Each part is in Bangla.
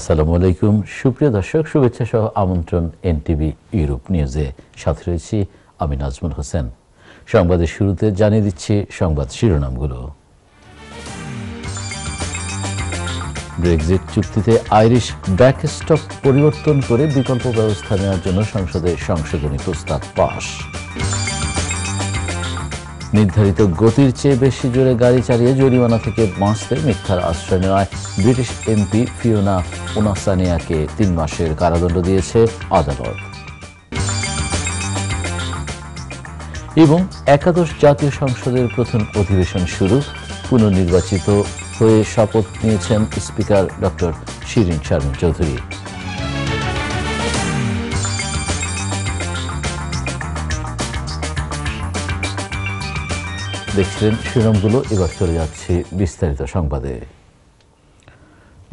আসসালামু আলাইকুম সুপ্রিয় দর্শক শুভেচ্ছা সহ আমন্ত্রণ এনটিভি ইউরোপ নিউজে সাথে রয়েছি আমি নাজমুল হোসেন সংবাদের শুরুতে জানিয়ে দিচ্ছি সংবাদ শিরোনামগুলো ব্রেক্সিট চুক্তিতে আইরিশ ব্যাকস্টক পরিবর্তন করে বিকল্প ব্যবস্থা নেওয়ার জন্য সংসদে সংশোধনী প্রস্তাব পাশ নির্ধারিত গতির চেয়ে বেশি জোরে গাড়ি চালিয়ে জরিমানা থেকে বাঁচতে মিথ্যার আশ্রয় নেওয়ায় ব্রিটিশ এমপি ফিওনা উনাসানিয়াকে তিন মাসের কারাদণ্ড দিয়েছে আদালত এবং একাদশ জাতীয় সংসদের প্রথম অধিবেশন শুরু পুনর্নির্বাচিত হয়ে শপথ নিয়েছেন স্পিকার ডক্টর শিরিন শর্মা চৌধুরী দেখছিলেন শিরোনামগুলো এবার চলে যাচ্ছে বিস্তারিত সংবাদে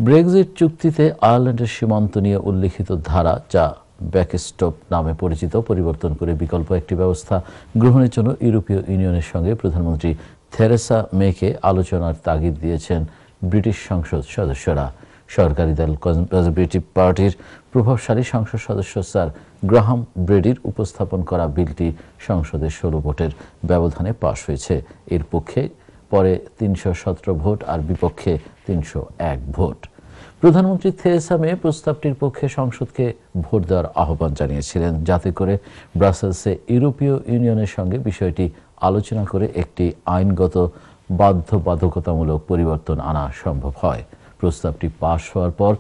ব্রেক্সিট চুক্তিতে আয়ারল্যান্ডের সীমান্ত নিয়ে উল্লিখিত ধারা যা ব্যাকস্টপ নামে পরিচিত পরিবর্তন করে বিকল্প একটি ব্যবস্থা গ্রহণের জন্য ইউরোপীয় ইউনিয়নের সঙ্গে প্রধানমন্ত্রী থেরেসা মেকে আলোচনার তাগিদ দিয়েছেন ব্রিটিশ সংসদ সদস্যরা সরকারি দল কনজারভেটিভ পার্টির প্রভাবশালী সংসদ সদস্য স্যার গ্রাহাম ব্রেডির উপস্থাপন করা বিলটি সংসদে ষোলো ভোটের ব্যবধানে পাশ হয়েছে এর পক্ষে পরে তিনশো ভোট আর বিপক্ষে তিনশো ভোট প্রধানমন্ত্রী থেরেসা মে প্রস্তাবটির পক্ষে সংসদকে ভোট দেওয়ার আহ্বান জানিয়েছিলেন যাতে করে ব্রাসেলসে ইউরোপীয় ইউনিয়নের সঙ্গে বিষয়টি আলোচনা করে একটি আইনগত বাধ্যবাধকতামূলক পরিবর্তন আনা সম্ভব হয় প্রস্তাবটি পাশ হওয়ার পর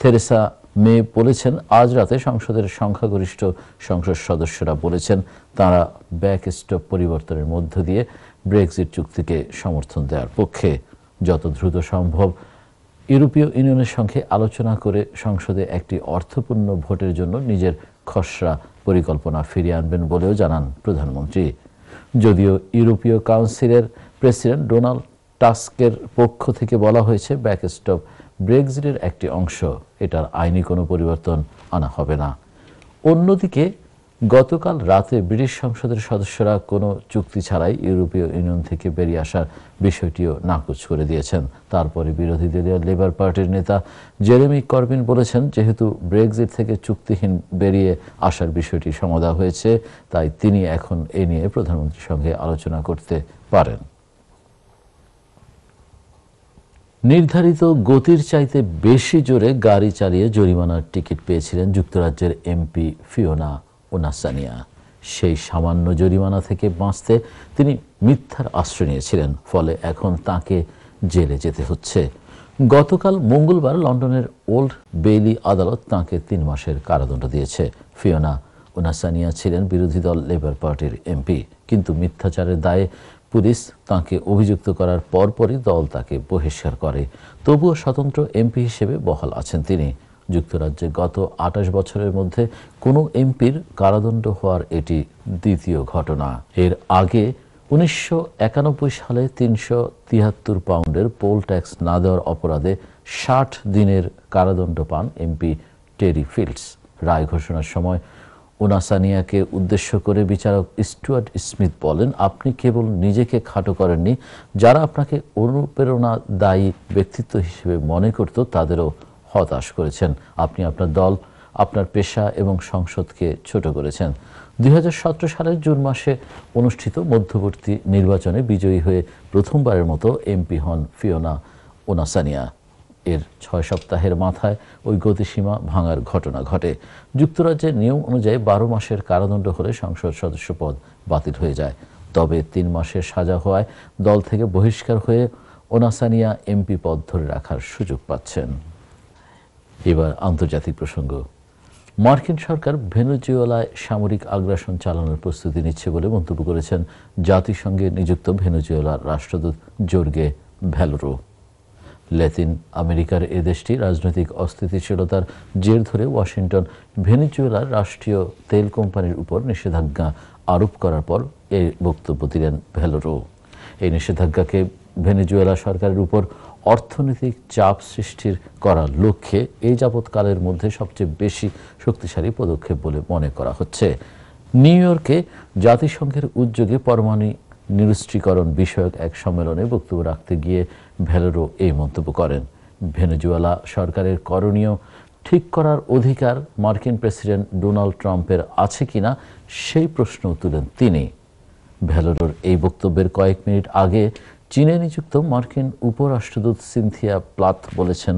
থেরেসা মে বলেছেন আজ রাতে সংসদের সংখ্যাগরিষ্ঠ সংসদ সদস্যরা বলেছেন তারা ব্যাকস্টপ পরিবর্তনের মধ্য দিয়ে ব্রেক্সিট চুক্তিকে সমর্থন দেওয়ার পক্ষে যত দ্রুত সম্ভব ইউরোপীয় ইউনিয়নের সঙ্গে আলোচনা করে সংসদে একটি অর্থপূর্ণ ভোটের জন্য নিজের খসড়া পরিকল্পনা ফিরিয়ে আনবেন বলেও জানান প্রধানমন্ত্রী যদিও ইউরোপীয় কাউন্সিলের প্রেসিডেন্ট ডোনাল্ড টাস্কের পক্ষ থেকে বলা হয়েছে ব্যাক স্টপ ব্রেক্সিটের একটি অংশ এটার আইনি কোনো পরিবর্তন আনা হবে না অন্যদিকে গতকাল রাতে ব্রিটিশ সংসদের সদস্যরা কোনো চুক্তি ছাড়াই ইউরোপীয় ইউনিয়ন থেকে বেরিয়ে আসার বিষয়টিও নাকচ করে দিয়েছেন তারপরে বিরোধী দলীয় লেবার পার্টির নেতা জেরেমি করবিন বলেছেন যেহেতু ব্রেক্সিট থেকে চুক্তিহীন বেরিয়ে আসার বিষয়টি সমাধা হয়েছে তাই তিনি এখন এ নিয়ে প্রধানমন্ত্রীর সঙ্গে আলোচনা করতে পারেন নির্ধারিত গতির চাইতে বেশি জোরে গাড়ি চালিয়ে জরিমানার টিকিট পেয়েছিলেন যুক্তরাজ্যের এমপি ফিওনা ওনাসানিয়া সেই সামান্য জরিমানা থেকে বাঁচতে তিনি মিথ্যার আশ্রয় নিয়েছিলেন ফলে এখন তাকে জেলে যেতে হচ্ছে গতকাল মঙ্গলবার লন্ডনের ওল্ড বেইলি আদালত তাঁকে তিন মাসের কারাদণ্ড দিয়েছে ফিওনা ওনাসানিয়া ছিলেন বিরোধী দল লেবার পার্টির এমপি কিন্তু মিথ্যাচারের দায়ে পুলিশ তাকে অভিযুক্ত করার পরপরই দল তাকে বহিষ্কার করে তবুও স্বতন্ত্র এমপি হিসেবে বহাল আছেন তিনি যুক্তরাজ্যে গত আঠাশ বছরের মধ্যে কোনো এমপির কারাদণ্ড হওয়ার এটি দ্বিতীয় ঘটনা এর আগে উনিশশো সালে তিনশো তিয়াত্তর পাউন্ডের পোল ট্যাক্স না দেওয়ার অপরাধে ষাট দিনের কারাদণ্ড পান এমপি টেরি ফিল্ডস রায় ঘোষণার সময় ওনাসানিয়াকে উদ্দেশ্য করে বিচারক স্টুয়ার্ট স্মিথ বলেন আপনি কেবল নিজেকে খাটো করেননি যারা আপনাকে অনুপ্রেরণা দায়ী ব্যক্তিত্ব হিসেবে মনে করত তাদেরও হতাশ করেছেন আপনি আপনার দল আপনার পেশা এবং সংসদকে ছোট করেছেন দুই সালের জুন মাসে অনুষ্ঠিত মধ্যবর্তী নির্বাচনে বিজয়ী হয়ে প্রথমবারের মতো এমপি হন ফিওনা ওনাসানিয়া এর ছয় সপ্তাহের মাথায় ওই গতিসীমা ভাঙার ঘটনা ঘটে যুক্তরাজ্যের নিয়ম অনুযায়ী বারো মাসের কারাদণ্ড হলে সংসদ সদস্য পদ বাতিল হয়ে যায় তবে তিন মাসের সাজা হওয়ায় দল থেকে বহিষ্কার হয়ে ওনাসানিয়া এমপি পদ ধরে রাখার সুযোগ পাচ্ছেন এবার আন্তর্জাতিক প্রসঙ্গ মার্কিন সরকার ভেনুজুয়েলায় সামরিক আগ্রাসন চালানোর প্রস্তুতি নিচ্ছে বলে মন্তব্য করেছেন জাতিসংঘে নিযুক্ত ভেনুজুয়েলার রাষ্ট্রদূত জোর্গে ভ্যালোরো ল্যাতিন আমেরিকার এ দেশটি রাজনৈতিক অস্থিতিশীলতার জের ধরে ওয়াশিংটন ভেনিজুয়েলার রাষ্ট্রীয় তেল কোম্পানির উপর নিষেধাজ্ঞা আরোপ করার পর এ বক্তব্য দিলেন ভেলোরো এই নিষেধাজ্ঞাকে ভেনিজুয়েলা সরকারের উপর অর্থনৈতিক চাপ সৃষ্টির করার লক্ষ্যে এই যাবৎকালের মধ্যে সবচেয়ে বেশি শক্তিশালী পদক্ষেপ বলে মনে করা হচ্ছে নিউ ইয়র্কে জাতিসংঘের উদ্যোগে পরমাণু নিরুষ্টীকরণ বিষয়ক এক সম্মেলনে বক্তব্য রাখতে গিয়ে ভেলোরো এই মন্তব্য করেন ভেনেজুয়েলা সরকারের করণীয় ঠিক করার অধিকার মার্কিন প্রেসিডেন্ট ডোনাল্ড ট্রাম্পের আছে কিনা সেই প্রশ্ন তুলেন তিনি ভেলোরোর এই বক্তব্যের কয়েক মিনিট আগে চীনে নিযুক্ত মার্কিন উপরাষ্ট্রদূত সিনথিয়া প্লাথ বলেছেন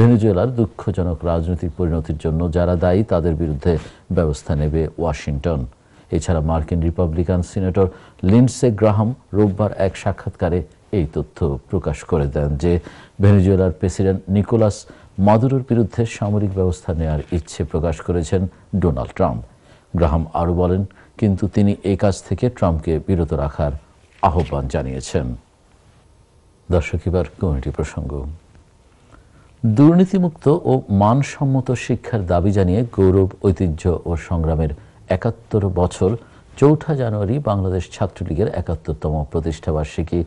ভেনেজুয়েলার দুঃখজনক রাজনৈতিক পরিণতির জন্য যারা দায়ী তাদের বিরুদ্ধে ব্যবস্থা নেবে ওয়াশিংটন এছাড়া মার্কিন রিপাবলিকান সিনেটর লিন্ডসে গ্রাহাম রোববার এক সাক্ষাৎকারে এই তথ্য প্রকাশ করে দেন যে ভেনেজুয়েলার প্রেসিডেন্ট নিকোলাস মাদুরোর বিরুদ্ধে সামরিক ব্যবস্থা নেয়ার ইচ্ছে প্রকাশ করেছেন ডোনাল্ড ট্রাম্প গ্রাহাম আরও বলেন কিন্তু তিনি এই কাজ থেকে ট্রাম্পকে বিরত রাখার আহ্বান জানিয়েছেন দর্শক এবার কমিটি প্রসঙ্গ দুর্নীতিমুক্ত ও মানসম্মত শিক্ষার দাবি জানিয়ে গৌরব ঐতিহ্য ও সংগ্রামের একাত্তর বছর চৌঠা জানুয়ারি বাংলাদেশ ছাত্রলীগের একাত্তরতম প্রতিষ্ঠাবার্ষিকী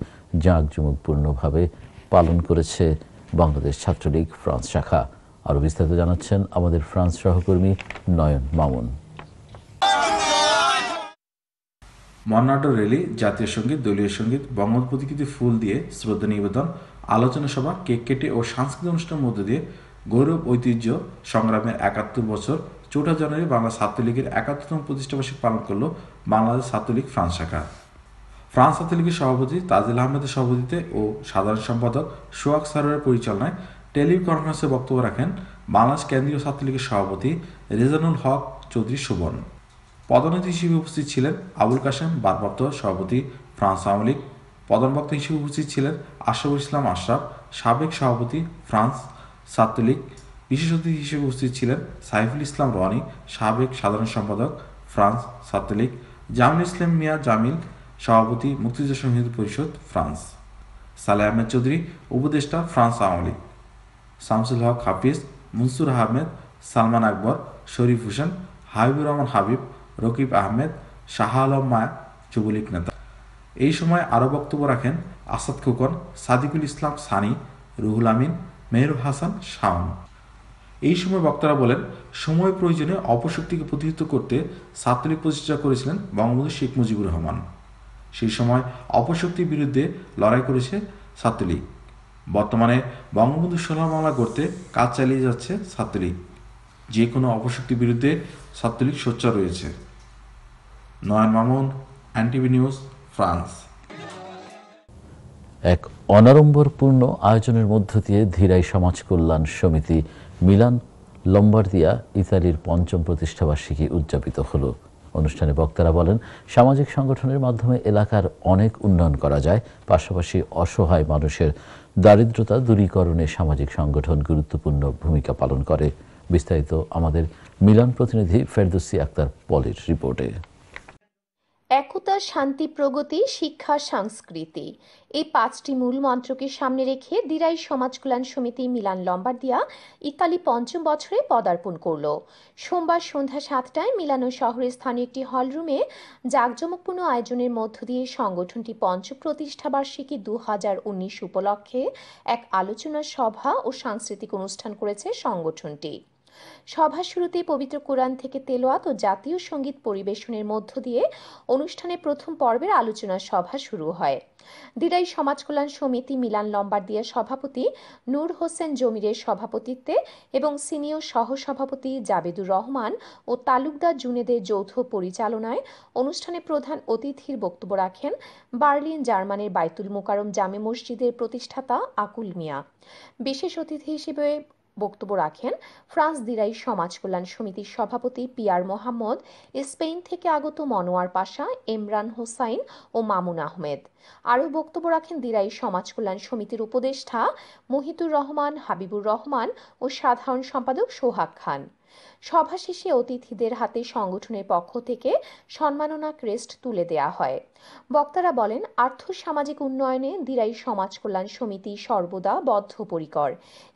জাঁকজমকপূর্ণভাবে পালন করেছে বাংলাদেশ ছাত্রলীগ ফ্রান্স শাখা আরও বিস্তারিত জানাচ্ছেন আমাদের ফ্রান্স সহকর্মী নয়ন মামুন মর্নাটো রেলি জাতীয় সঙ্গীত দলীয় সঙ্গীত বঙ্গবন্ধু প্রতিকৃতি ফুল দিয়ে শ্রদ্ধা নিবেদন আলোচনা সভা কেক কেটে ও সাংস্কৃতিক অনুষ্ঠানের মধ্য দিয়ে গৌরব ঐতিহ্য সংগ্রামের একাত্তর বছর চৌঠা জানুয়ারি বাংলা ছাত্রলীগের একাত্তরতম প্রতিষ্ঠাবার্ষিক পালন করল বাংলাদেশ ছাত্রলীগ ফ্রান্স শাখা ফ্রান্স ছাত্রলীগের সভাপতি তাজিল আহমেদের সভাপতিতে ও সাধারণ সম্পাদক সোয়াক সারোয়ার পরিচালনায় টেলিকনফারেন্সে বক্তব্য রাখেন বাংলাদেশ কেন্দ্রীয় ছাত্রলীগের সভাপতি রেজানুল হক চৌধুরী সুবর্ণ পদোন্নতি হিসেবে উপস্থিত ছিলেন আবুল কাশেম বারপ্রাপ্ত সভাপতি ফ্রান্স আওয়ামী লীগ পদনবক্ত হিসেবে উপস্থিত ছিলেন আশরাফুল ইসলাম আশরাফ সাবেক সভাপতি ফ্রান্স ছাত্রলীগ বিশেষ অতিথি হিসেবে উপস্থিত ছিলেন সাইফুল ইসলাম রনি সাবেক সাধারণ সম্পাদক ফ্রান্স ছাত্রলীগ জামিল ইসলাম মিয়া জামিল সভাপতি মুক্তিযুদ্ধ সংহিত পরিষদ ফ্রান্স সালে আহমেদ চৌধুরী উপদেষ্টা ফ্রান্স আওয়ামী লীগ শামসুল হক হাফিজ মনসুর আহমেদ সালমান আকবর শরীফ হোসেন হাবিবুর রহমান হাবিব রকিব আহমেদ শাহ আলম মায়া যুবলীগ নেতা এই সময় আরও বক্তব্য রাখেন আসাদ খোকন সাদিকুল ইসলাম সানি রুহুল আমিন মেহরুব হাসান শাওন এই সময় বক্তারা বলেন সময় প্রয়োজনে অপশক্তিকে প্রতিহিত করতে ছাত্রলীগ প্রচেষ্টা করেছিলেন বঙ্গবন্ধু শেখ মুজিবুর রহমান সেই সময় অপশক্তির বিরুদ্ধে লড়াই করেছে ছাত্রলীগ বর্তমানে বঙ্গবন্ধু সোনা মামলা করতে কাজ চালিয়ে যাচ্ছে ছাত্রলীগ যে কোনো অপশক্তির বিরুদ্ধে ছাত্রলীগ সোচ্চার রয়েছে Nayan Mamun NTV news France এক অনারম্বরপূর্ণ আয়োজনের মধ্য দিয়ে ধীরাই সমাজ কল্যাণ সমিতি মিলান লম্বার্দিয়া ইতালির পঞ্চম প্রতিষ্ঠাবার্ষিকী উদযাপিত হলো অনুষ্ঠানে বক্তারা বলেন সামাজিক সংগঠনের মাধ্যমে এলাকার অনেক উন্নয়ন করা যায় পাশাপাশি অসহায় মানুষের দারিদ্রতা দূরীকরণে সামাজিক সংগঠন গুরুত্বপূর্ণ ভূমিকা পালন করে বিস্তারিত আমাদের মিলান প্রতিনিধি ফেরদুসি আক্তার পলির রিপোর্টে একতা শান্তি প্রগতি শিক্ষা সংস্কৃতি এই পাঁচটি মূল মন্ত্রকে সামনে রেখে দিরাই সমাজ কল্যাণ সমিতি মিলান লম্বার্দিয়া ইতালি পঞ্চম বছরে পদার্পণ করল সোমবার সন্ধ্যা সাতটায় মিলানো শহরের স্থানীয় একটি হলরুমে জাঁকজমকপূর্ণ আয়োজনের মধ্য দিয়ে সংগঠনটি পঞ্চ প্রতিষ্ঠাবার্ষিকী দু হাজার উনিশ উপলক্ষে এক আলোচনা সভা ও সাংস্কৃতিক অনুষ্ঠান করেছে সংগঠনটি সভা শুরুতে পবিত্র কোরআন থেকে তেলোয়াত ও জাতীয় সঙ্গীত পরিবেশনের মধ্য দিয়ে অনুষ্ঠানে প্রথম পর্বের আলোচনা সভা শুরু হয় দিরাই সমাজ কল্যাণ সমিতি মিলান লম্বার্দিয়ার সভাপতি নূর হোসেন জমিরের সভাপতিত্বে এবং সিনিয়র সহসভাপতি জাবেদুর রহমান ও তালুকদার জুনেদের যৌথ পরিচালনায় অনুষ্ঠানে প্রধান অতিথির বক্তব্য রাখেন বার্লিন জার্মানের বাইতুল মোকারম জামে মসজিদের প্রতিষ্ঠাতা আকুল মিয়া বিশেষ অতিথি হিসেবে বক্তব্য রাখেন ফ্রান্স দিরাই সমাজ কল্যাণ সমিতির সভাপতি পিয়ার মোহাম্মদ স্পেন থেকে আগত মনোয়ার পাশা এমরান হোসাইন ও মামুন আহমেদ আরও বক্তব্য রাখেন দিরাই সমাজ কল্যাণ সমিতির উপদেষ্টা মহিতুর রহমান হাবিবুর রহমান ও সাধারণ সম্পাদক সোহাগ খান সভা শেষে অতিথিদের হাতে সংগঠনের পক্ষ থেকে সম্মাননা ক্রেস্ট তুলে দেয়া হয় বক্তারা বলেন আর্থ সামাজিক উন্নয়নে দিরাই সমাজ কল্যাণ সমিতি সর্বদা বদ্ধপরিকর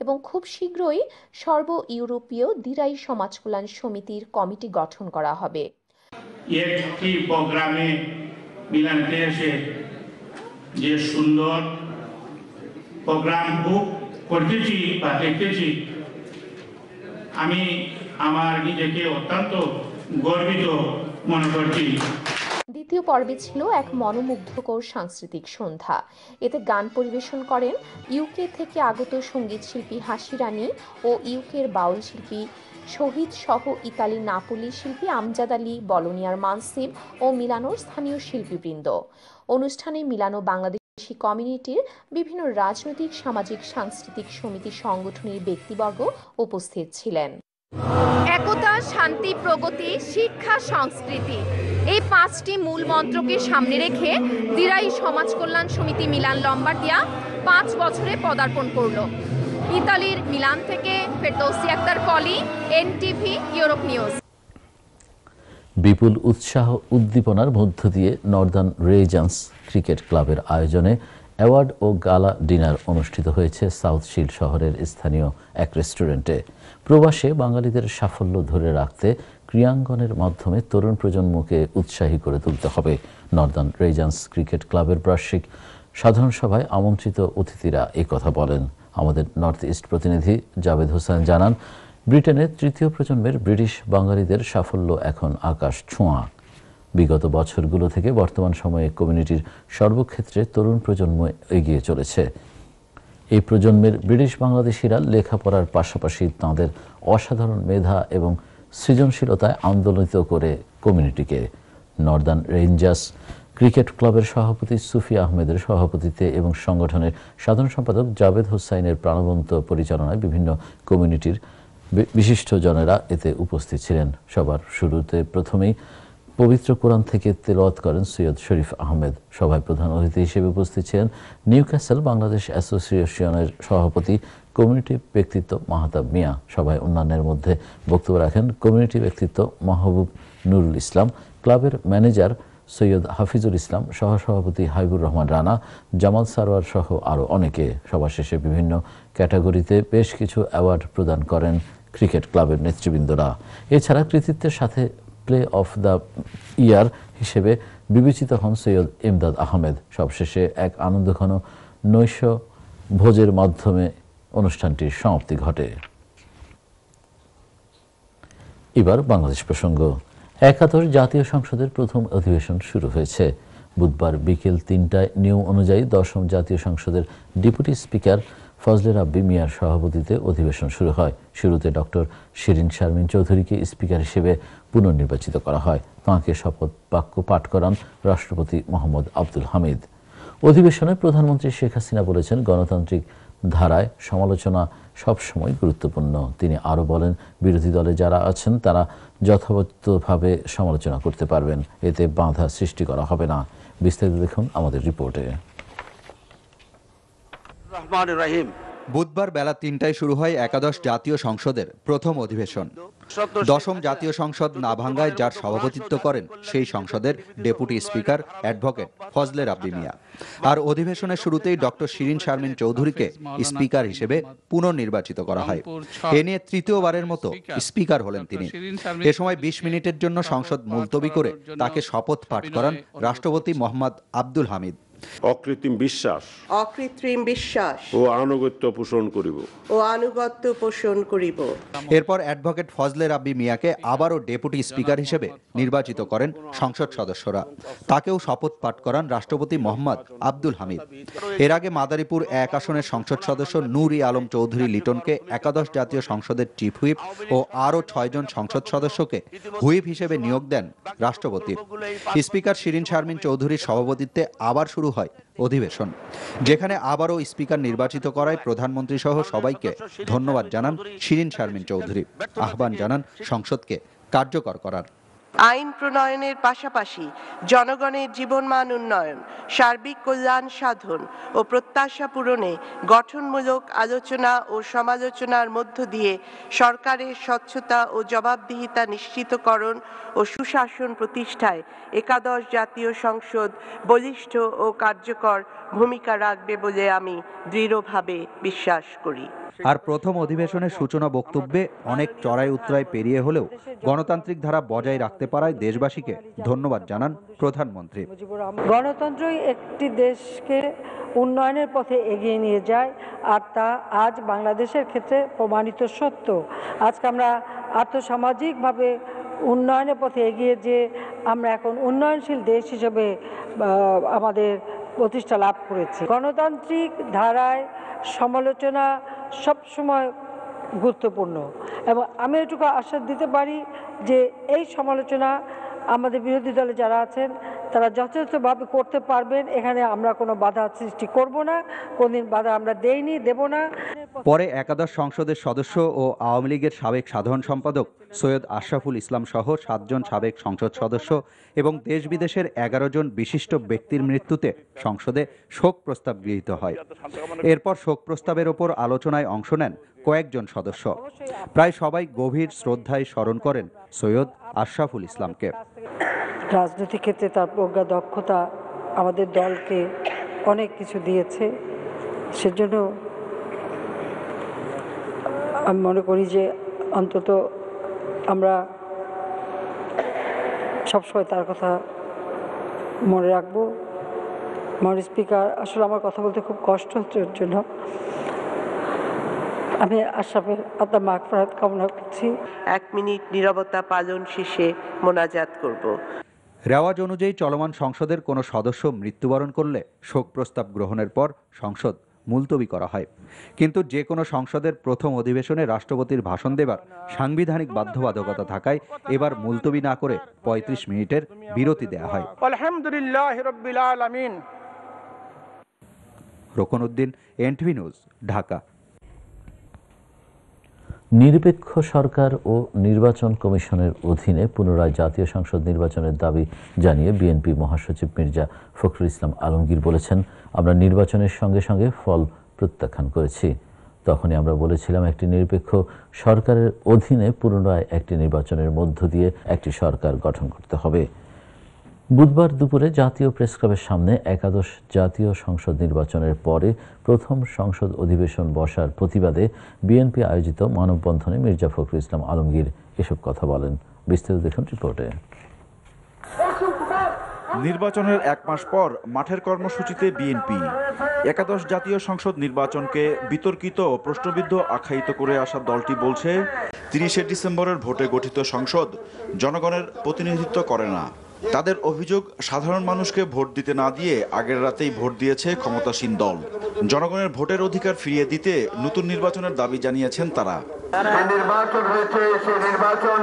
এবং খুব শীঘ্রই সর্ব ইউরোপীয় দিরাই সমাজ কল্যাণ সমিতির কমিটি গঠন করা হবে প্রোগ্রামে মিলানতে এসে যে সুন্দর প্রোগ্রাম করতেছি বা দেখতেছি আমি আমার নিজেকে অত্যন্ত গর্বিত মনে করছি দ্বিতীয় পর্বে ছিল এক মনোমুগ্ধকর সাংস্কৃতিক সন্ধ্যা এতে গান পরিবেশন করেন ইউকে থেকে আগত সঙ্গীত শিল্পী হাসি রানী ও ইউকের বাউল শিল্পী শহীদ সহ ইতালি নাপলি শিল্পী আমজাদ আলী বলোনিয়ার মানসিব ও মিলানোর স্থানীয় শিল্পীবৃন্দ অনুষ্ঠানে মিলানো বাংলাদেশি কমিউনিটির বিভিন্ন রাজনৈতিক সামাজিক সাংস্কৃতিক সমিতি সংগঠনের ব্যক্তিবর্গ উপস্থিত ছিলেন একতা শান্তি প্রগতি শিক্ষা সংস্কৃতি এই পাঁচটি মূল মন্ত্রকে সামনে রেখে দিরাই সমাজ কল্যাণ সমিতি মিলান দিয়া পাঁচ বছরে পদার্পণ করল ইতালির মিলান থেকে ফেরদৌসি আক্তার কলি এনটিভি ইউরোপ নিউজ বিপুল উৎসাহ উদ্দীপনার মধ্য দিয়ে নর্দার্ন রেজান্স ক্রিকেট ক্লাবের আয়োজনে অ্যাওয়ার্ড ও গালা ডিনার অনুষ্ঠিত হয়েছে সাউথ শিল শহরের স্থানীয় এক রেস্টুরেন্টে প্রবাসে বাঙালিদের সাফল্য ধরে রাখতে ক্রিয়াঙ্গনের মাধ্যমে তরুণ প্রজন্মকে উৎসাহী করে তুলতে হবে নর্দার্ন রেজান্স ক্রিকেট ক্লাবের বার্ষিক সাধারণ সভায় আমন্ত্রিত অতিথিরা কথা বলেন আমাদের নর্থ ইস্ট প্রতিনিধি জাভেদ হোসেন জানান ব্রিটেনের তৃতীয় প্রজন্মের ব্রিটিশ বাঙালিদের সাফল্য এখন আকাশ ছোঁয়া বিগত বছরগুলো থেকে বর্তমান সময়ে কমিউনিটির সর্বক্ষেত্রে তরুণ প্রজন্ম এগিয়ে চলেছে এই প্রজন্মের ব্রিটিশ বাংলাদেশিরা লেখাপড়ার পাশাপাশি তাদের অসাধারণ মেধা এবং সৃজনশীলতায় আন্দোলিত করে কমিউনিটিকে নর্দার্ন রেঞ্জার্স ক্রিকেট ক্লাবের সভাপতি সুফি আহমেদের সভাপতিতে এবং সংগঠনের সাধারণ সম্পাদক জাভেদ হোসাইনের প্রাণবন্ত পরিচালনায় বিভিন্ন কমিউনিটির বিশিষ্টজনেরা এতে উপস্থিত ছিলেন সবার শুরুতে প্রথমেই পবিত্র কোরআন থেকে তেলওয়াত করেন সৈয়দ শরীফ আহমেদ সভায় প্রধান অতিথি হিসেবে উপস্থিত ছিলেন নিউ ক্যাসেল বাংলাদেশ অ্যাসোসিয়েশনের সভাপতি কমিউনিটি ব্যক্তিত্ব মাহতাব মিয়া সভায় অন্যান্যের মধ্যে বক্তব্য রাখেন কমিউনিটি ব্যক্তিত্ব মাহবুব নুরুল ইসলাম ক্লাবের ম্যানেজার সৈয়দ হাফিজুল ইসলাম সহসভাপতি হাবিবুর রহমান রানা জামাল সারওয়ার সহ আরও অনেকে সভা শেষে বিভিন্ন ক্যাটাগরিতে বেশ কিছু অ্যাওয়ার্ড প্রদান করেন ক্রিকেট ক্লাবের নেতৃবৃন্দরা এছাড়া কৃতিত্বের সাথে প্লে অফ দ্য ইয়ার হিসেবে বিবেচিত হন সৈয়দ ইমদাদ আহমেদ সবশেষে এক আনন্দ ঘন নৈশ ভোজের মাধ্যমে অনুষ্ঠানটির সমাপ্তি ঘটে এবার বাংলাদেশ প্রসঙ্গ একাদশ জাতীয় সংসদের প্রথম অধিবেশন শুরু হয়েছে বুধবার বিকেল তিনটায় নিয়ম অনুযায়ী দশম জাতীয় সংসদের ডেপুটি স্পিকার ফজলে রাব্বি মিয়ার সভাপতিতে অধিবেশন শুরু হয় শুরুতে ডক্টর শিরিন শারমিন চৌধুরীকে স্পিকার হিসেবে পুনর্নির্বাচিত করা হয় তাঁকে শপথ বাক্য পাঠ করান রাষ্ট্রপতি মোহাম্মদ আব্দুল হামিদ অধিবেশনে প্রধানমন্ত্রী শেখ হাসিনা বলেছেন গণতান্ত্রিক ধারায় সমালোচনা সবসময় গুরুত্বপূর্ণ তিনি আরও বলেন বিরোধী দলে যারা আছেন তারা যথাযথভাবে সমালোচনা করতে পারবেন এতে বাধা সৃষ্টি করা হবে না বিস্তারিত দেখুন আমাদের রিপোর্টে বুধবার বেলা তিনটায় শুরু হয় একাদশ জাতীয় সংসদের প্রথম অধিবেশন দশম জাতীয় সংসদ না ভাঙ্গায় যার সভাপতিত্ব করেন সেই সংসদের deputy speaker advocate Fazle Rabbi Mia আর অধিবেশনের শুরুতেই ডক্টর শিরিন শারমিন চৌধুরীকে স্পিকার হিসেবে পুনর্নির্বাচিত করা হয় এ নিয়ে তৃতীয়বারের মতো স্পিকার হলেন তিনি এ সময় বিশ মিনিটের জন্য সংসদ মুলতবি করে তাকে শপথ পাঠ করান রাষ্ট্রপতি মোহাম্মদ আব্দুল হামিদ অকৃত্রিম বিশ্বাস অকৃত্রিম বিশ্বাস ও আনুগত্য পোষণ করিব ও আনুগত্য পোষণ করিব এরপর অ্যাডভোকেট ফজলে রাব্বি মিয়াকে আবারও ডেপুটি স্পিকার হিসেবে নির্বাচিত করেন সংসদ সদস্যরা তাকেও শপথ পাঠ করান রাষ্ট্রপতি মোহাম্মদ আব্দুল হামিদ এর আগে মাদারীপুর এক আসনের সংসদ সদস্য নূরি আলম চৌধুরী লিটনকে একাদশ জাতীয় সংসদের চিফ হুইপ ও আরও ছয়জন সংসদ সদস্যকে হুইপ হিসেবে নিয়োগ দেন রাষ্ট্রপতি স্পিকার শিরিন শারমিন চৌধুরীর সভাপতিত্বে আবার শুরু শুরু হয় অধিবেশন যেখানে আবারও স্পিকার নির্বাচিত করায় প্রধানমন্ত্রী সহ সবাইকে ধন্যবাদ জানান শিরিন শারমিন চৌধুরী আহ্বান জানান সংসদকে কার্যকর করার আইন প্রণয়নের পাশাপাশি জনগণের জীবনমান উন্নয়ন সার্বিক কল্যাণ সাধন ও প্রত্যাশা পূরণে গঠনমূলক আলোচনা ও সমালোচনার মধ্য দিয়ে সরকারের স্বচ্ছতা ও জবাবদিহিতা নিশ্চিতকরণ ও সুশাসন প্রতিষ্ঠায় একাদশ জাতীয় সংসদ বলিষ্ঠ ও কার্যকর ভূমিকা রাখবে বলে আমি দৃঢ়ভাবে বিশ্বাস করি আর প্রথম অধিবেশনের সূচনা বক্তব্যে অনেক চড়াই উত্তরায় পেরিয়ে হলেও গণতান্ত্রিক ধারা বজায় রাখতে পারায় দেশবাসীকে ধন্যবাদ জানান প্রধানমন্ত্রী গণতন্ত্রই একটি দেশকে উন্নয়নের পথে এগিয়ে নিয়ে যায় আর তা আজ বাংলাদেশের ক্ষেত্রে প্রমাণিত সত্য আজকে আমরা আর্থসামাজিকভাবে উন্নয়নের পথে এগিয়ে যে আমরা এখন উন্নয়নশীল দেশ হিসেবে আমাদের প্রতিষ্ঠা লাভ করেছি গণতান্ত্রিক ধারায় সমালোচনা সবসময় গুরুত্বপূর্ণ এবং আমি এটুকু আশ্বাস দিতে পারি যে এই সমালোচনা আমাদের বিরোধী দলে যারা আছেন তারা যথাযথভাবে করতে পারবেন এখানে আমরা কোনো বাধা সৃষ্টি করব না কোনদিন বাধা আমরা দেইনি দেব না পরে একাদশ সংসদের সদস্য ও আওয়ামী লীগের সাবেক সাধারণ সম্পাদক সৈয়দ আশরাফুল ইসলাম সহ সাতজন সাবেক সংসদ সদস্য এবং দেশ বিদেশের এগারো জন বিশিষ্ট ব্যক্তির মৃত্যুতে সংসদে শোক প্রস্তাব গৃহীত হয় এরপর শোক প্রস্তাবের ওপর আলোচনায় অংশ নেন কয়েকজন সদস্য প্রায় সবাই গভীর শ্রদ্ধায় স্মরণ করেন সৈয়দ আশরাফুল ইসলামকে রাজনৈতিক ক্ষেত্রে তার প্রজ্ঞা দক্ষতা আমাদের দলকে অনেক কিছু দিয়েছে সেজন্য আমি মনে করি যে অন্তত আমরা সবসময় তার কথা মনে রাখবো মনে স্পিকার আসলে আমার কথা বলতে খুব কষ্ট হচ্ছে ওর জন্য আমি আপনার মাঘ মাগফরাত কামনা করছি এক মিনিট নিরবতা পালন শেষে মোনাজাত করব রেওয়াজ অনুযায়ী চলমান সংসদের কোনো সদস্য মৃত্যুবরণ করলে শোক প্রস্তাব গ্রহণের পর সংসদ মুলতবি করা হয় কিন্তু যে কোনো সংসদের প্রথম অধিবেশনে রাষ্ট্রপতির ভাষণ দেবার সাংবিধানিক বাধ্যবাধকতা থাকায় এবার মুলতবি না করে ৩৫ মিনিটের বিরতি দেয়া হয় রোকন উদ্দিন এনটিভি নিউজ ঢাকা নিরপেক্ষ সরকার ও নির্বাচন কমিশনের অধীনে পুনরায় জাতীয় সংসদ নির্বাচনের দাবি জানিয়ে বিএনপি মহাসচিব মির্জা ফখরুল ইসলাম আলমগীর বলেছেন আমরা নির্বাচনের সঙ্গে সঙ্গে ফল প্রত্যাখ্যান করেছি তখনই আমরা বলেছিলাম একটি নিরপেক্ষ সরকারের অধীনে পুনরায় একটি নির্বাচনের মধ্য দিয়ে একটি সরকার গঠন করতে হবে বুধবার দুপুরে জাতীয় প্রেসক্লাবের সামনে একাদশ জাতীয় সংসদ নির্বাচনের পরে প্রথম সংসদ অধিবেশন বসার প্রতিবাদে বিএনপি আয়োজিত মানববন্ধনে মির্জা ফখরুল ইসলাম আলমগীর এসব কথা বলেন বিস্তারিত দেখুন রিপোর্টে নির্বাচনের এক মাস পর মাঠের কর্মসূচিতে বিএনপি একাদশ জাতীয় সংসদ নির্বাচনকে বিতর্কিত ও প্রশ্নবিদ্ধ আখ্যায়িত করে আসা দলটি বলছে তিরিশে ডিসেম্বরের ভোটে গঠিত সংসদ জনগণের প্রতিনিধিত্ব করে না তাদের অভিযোগ সাধারণ মানুষকে ভোট দিতে না দিয়ে আগের রাতেই ভোট দিয়েছে ক্ষমতাসীন দল জনগণের ভোটের অধিকার ফিরিয়ে দিতে নতুন নির্বাচনের দাবি জানিয়েছেন তারা নির্বাচন হয়েছে নির্বাচন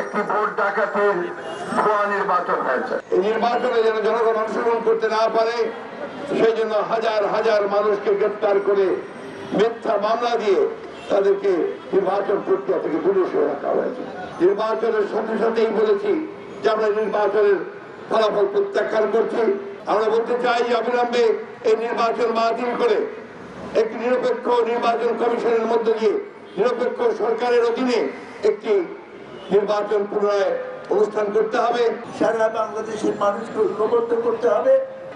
একটি ভোট ভুয়া নির্বাচন হয়েছে নির্বাচনে যেন জনগণ অংশগ্রহণ করতে না পারে সেই জন্য হাজার হাজার মানুষকে গ্রেপ্তার করে মিথ্যা মামলা দিয়ে তাদেরকে নির্বাচন প্রক্রিয়া থেকে রাখা হয়েছে নির্বাচনের সাথে সাথেই বলেছি যে আমরা নির্বাচনের ফলাফল প্রত্যাখ্যান করছি আমরা বলতে চাই অবিলম্বে এই নির্বাচন বাতিল করে একটি নিরপেক্ষ নির্বাচন কমিশনের মধ্য দিয়ে নিরপেক্ষ সরকারের অধীনে একটি নির্বাচন পুনরায় অনুষ্ঠান করতে হবে সারা বাংলাদেশের মানুষকে ঐক্যবদ্ধ করতে হবে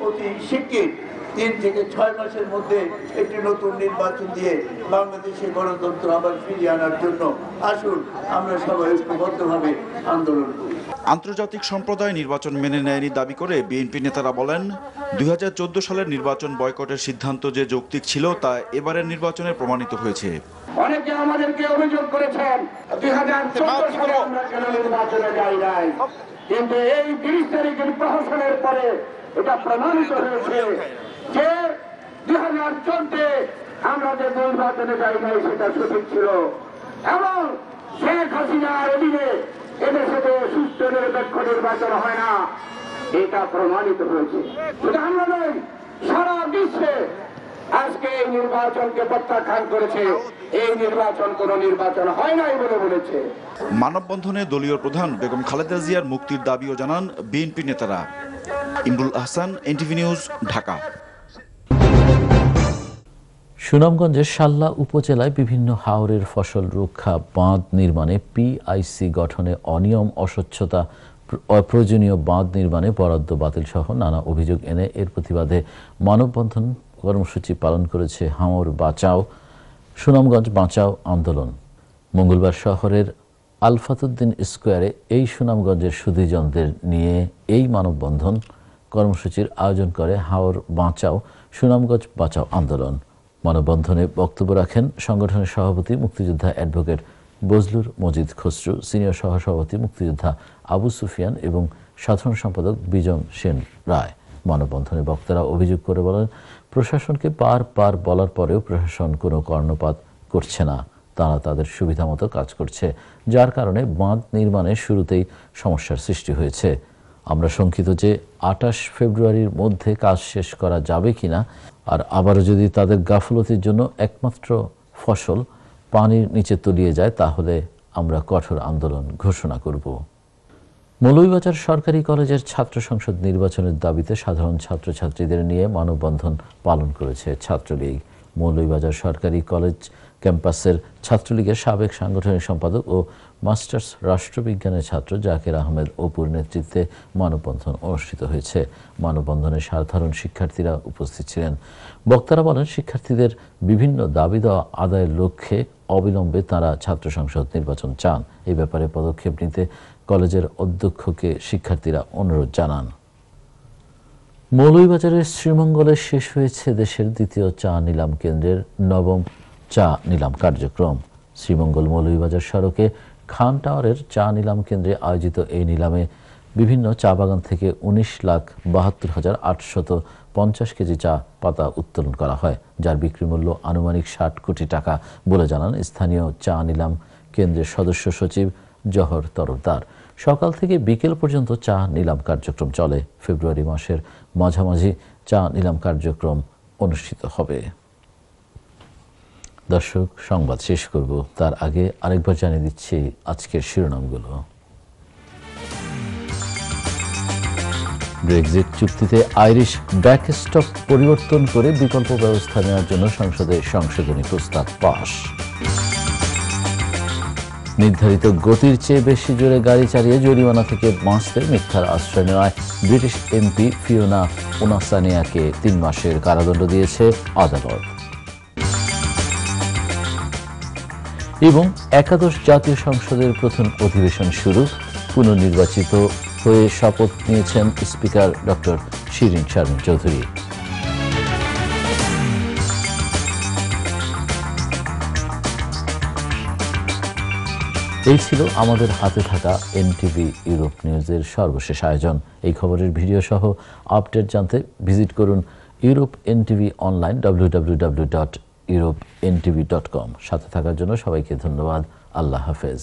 অতি শিক্ষিত তিন থেকে ছয় মাসের মধ্যে একটি নতুন নির্বাচন দিয়ে বাংলাদেশে গণতন্ত্র আবার ফিরিয়ে আনার জন্য আসুন আমরা সবাই ঐক্যবদ্ধভাবে আন্দোলন করি আন্তর্জাতিক সম্প্রদায় নির্বাচন মেনে নেয়নি দাবি করে বিএনপি নেতারা বলেন দুই সালের নির্বাচন বয়কটের সিদ্ধান্ত যে যৌক্তিক ছিল তা এবারের নির্বাচনে প্রমাণিত হয়েছে অনেকে আমাদেরকে অভিযোগ করেছেন দুই সালে নির্বাচনে যাই নাই কিন্তু এই তিরিশ তারিখের প্রহসনের পরে এটা প্রমাণিত হয়েছে যে দুই হাজার চোদ্দে আমরা যে নির্বাচনে যাই নাই সেটা সঠিক ছিল এবং শেখ হাসিনার অধীনে এদেশে যে সুস্থ নিরপেক্ষ নির্বাচন হয় না এটা প্রমাণিত হয়েছে শুধু আমরা নয় সারা বিশ্বে আজকে এই নির্বাচনকে প্রত্যাখ্যান করেছে এই নির্বাচন কোন নির্বাচন হয় নাই বলে বলেছে মানববন্ধনে দলীয় প্রধান বেগম খালেদা জিয়ার মুক্তির দাবিও জানান বিএনপি নেতারা ইমরুল আহসান এনটিভি নিউজ ঢাকা সুনামগঞ্জের শাল্লা উপজেলায় বিভিন্ন হাওরের ফসল রক্ষা বাঁধ নির্মাণে পিআইসি গঠনে অনিয়ম অস্বচ্ছতা অপ্রয়োজনীয় বাঁধ নির্মাণে বরাদ্দ বাতিল সহ নানা অভিযোগ এনে এর প্রতিবাদে মানববন্ধন কর্মসূচি পালন করেছে হাওর বাঁচাও সুনামগঞ্জ বাঁচাও আন্দোলন মঙ্গলবার শহরের আলফাতুদ্দিন স্কোয়ারে এই সুনামগঞ্জের সুধীজনদের নিয়ে এই মানববন্ধন কর্মসূচির আয়োজন করে হাওর বাঁচাও সুনামগঞ্জ বাঁচাও আন্দোলন মানববন্ধনে বক্তব্য রাখেন সংগঠনের সভাপতি মুক্তিযোদ্ধা অ্যাডভোকেট বজলুর মজিদ খসরু সিনিয়র সহসভাপতি মুক্তিযোদ্ধা আবু সুফিয়ান এবং সাধারণ সম্পাদক বিজন সেন রায় মানববন্ধনে বক্তারা অভিযোগ করে বলেন প্রশাসনকে পার পার বলার পরেও প্রশাসন কোনো কর্ণপাত করছে না তারা তাদের সুবিধামতো কাজ করছে যার কারণে বাঁধ নির্মাণে শুরুতেই সমস্যার সৃষ্টি হয়েছে আমরা শঙ্কিত যে আটাশ ফেব্রুয়ারির মধ্যে কাজ শেষ করা যাবে কি না আর আবারও যদি তাদের গাফলতির জন্য একমাত্র ফসল পানির নিচে তলিয়ে যায় তাহলে আমরা কঠোর আন্দোলন ঘোষণা করব মৌলভীবাজার সরকারি কলেজের ছাত্র সংসদ নির্বাচনের দাবিতে সাধারণ ছাত্রছাত্রীদের নিয়ে মানববন্ধন পালন করেছে ছাত্রলীগ মৌলভীবাজার সরকারি কলেজ ক্যাম্পাসের ছাত্রলীগের সাবেক সাংগঠনিক সম্পাদক ও মাস্টার্স রাষ্ট্রবিজ্ঞানের ছাত্র জাকির আহমেদ অপুর নেতৃত্বে মানববন্ধন অনুষ্ঠিত হয়েছে মানববন্ধনে সাধারণ শিক্ষার্থীরা উপস্থিত ছিলেন বক্তারা বলেন শিক্ষার্থীদের বিভিন্ন দাবি দেওয়া আদায়ের লক্ষ্যে অবিলম্বে তারা ছাত্র সংসদ নির্বাচন চান এই ব্যাপারে পদক্ষেপ নিতে কলেজের অধ্যক্ষকে শিক্ষার্থীরা অনুরোধ জানান মৌলবাজারের শ্রীমঙ্গলে শেষ হয়েছে দেশের দ্বিতীয় চা নিলাম কেন্দ্রের নবম চা নিলাম কার্যক্রম শ্রীমঙ্গল মৌলভীবাজার সড়কে খান টাওয়ারের চা নিলাম কেন্দ্রে আয়োজিত এই নিলামে বিভিন্ন চা বাগান থেকে উনিশ লাখ বাহাত্তর হাজার আটশত পঞ্চাশ কেজি চা পাতা উত্তোলন করা হয় যার বিক্রি মূল্য আনুমানিক ষাট কোটি টাকা বলে জানান স্থানীয় চা নিলাম কেন্দ্রের সদস্য সচিব জহর তরফদার সকাল থেকে বিকেল পর্যন্ত চা নিলাম কার্যক্রম চলে ফেব্রুয়ারি মাসের মাঝামাঝি চা নিলাম কার্যক্রম অনুষ্ঠিত হবে দর্শক সংবাদ শেষ করব তার আগে আরেকবার জানিয়ে দিচ্ছি আজকের শিরোনামগুলো ব্রেক্সিট চুক্তিতে আইরিশ স্টক পরিবর্তন করে বিকল্প ব্যবস্থা নেওয়ার জন্য সংসদে সংশোধনী প্রস্তাব পাশ নির্ধারিত গতির চেয়ে বেশি জোরে গাড়ি চালিয়ে জরিমানা থেকে বাঁচতে মিথ্যার আশ্রয় নেওয়ায় ব্রিটিশ এমপি ফিওনা ওনাসানিয়াকে তিন মাসের কারাদণ্ড দিয়েছে আদালত এবং একাদশ জাতীয় সংসদের প্রথম অধিবেশন শুরু পুনর্নির্বাচিত হয়ে শপথ নিয়েছেন স্পিকার ডক্টর শিরিন শারমিন চৌধুরী এই ছিল আমাদের হাতে থাকা এনটিভি ইউরোপ নিউজের সর্বশেষ আয়োজন এই খবরের ভিডিও সহ আপডেট জানতে ভিজিট করুন Europe NTV online W Europe NTV dot com সাথে থাকার জন্য সবাইকে ধন্যবাদ আল্লাহ হাফেজ